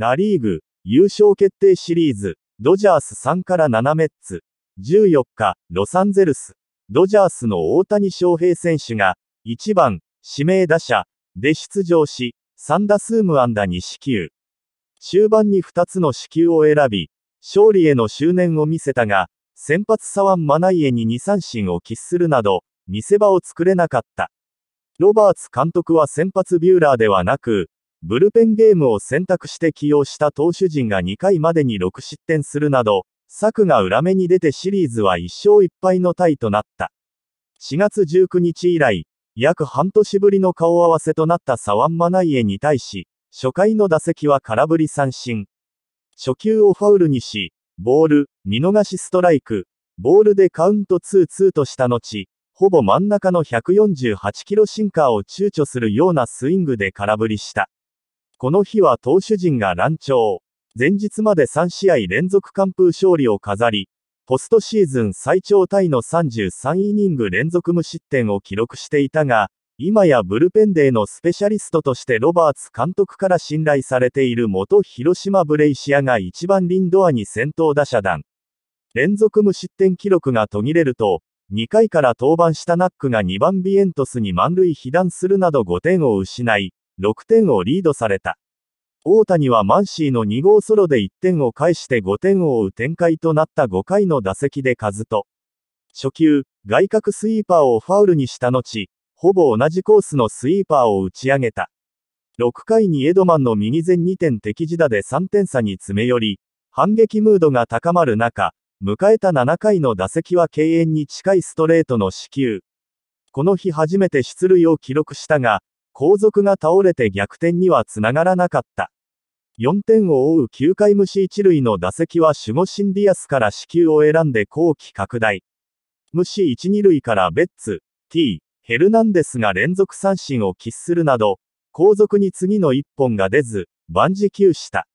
ナリーグ、優勝決定シリーズ、ドジャース3から7メッツ。14日、ロサンゼルス。ドジャースの大谷翔平選手が、1番、指名打者、で出場し、3打数無安打2四球。終盤に2つの四球を選び、勝利への執念を見せたが、先発サワン・マナイエに2三振を喫するなど、見せ場を作れなかった。ロバーツ監督は先発ビューラーではなく、ブルペンゲームを選択して起用した投手陣が2回までに6失点するなど、策が裏目に出てシリーズは1勝1敗のタイとなった。4月19日以来、約半年ぶりの顔合わせとなったサワンマナイエに対し、初回の打席は空振り三振。初球をファウルにし、ボール、見逃しストライク、ボールでカウント2-2とした後、ほぼ真ん中の148キロシンカーを躊躇するようなスイングで空振りした。この日は投手陣が乱調。前日まで3試合連続完封勝利を飾り、ポストシーズン最長タイの33イニング連続無失点を記録していたが、今やブルペンデーのスペシャリストとしてロバーツ監督から信頼されている元広島ブレイシアが1番リンドアに先頭打者団。連続無失点記録が途切れると、2回から登板したナックが2番ビエントスに満塁被弾するなど5点を失い、6点をリードされた。大谷はマンシーの2号ソロで1点を返して5点を追う展開となった5回の打席で数と、初球、外角スイーパーをファウルにした後、ほぼ同じコースのスイーパーを打ち上げた。6回にエドマンの右前2点敵地打で3点差に詰め寄り、反撃ムードが高まる中、迎えた7回の打席は敬遠に近いストレートの死球。この日初めて出塁を記録したが、後続が倒れて逆転にはつながらなかった。4点を追う9回虫1。一塁の打席は守護神ディアスから死球を選んで後期拡大。虫1。一二塁からベッツ、T、ヘルナンデスが連続三振を喫するなど、後続に次の1本が出ず、万事休した。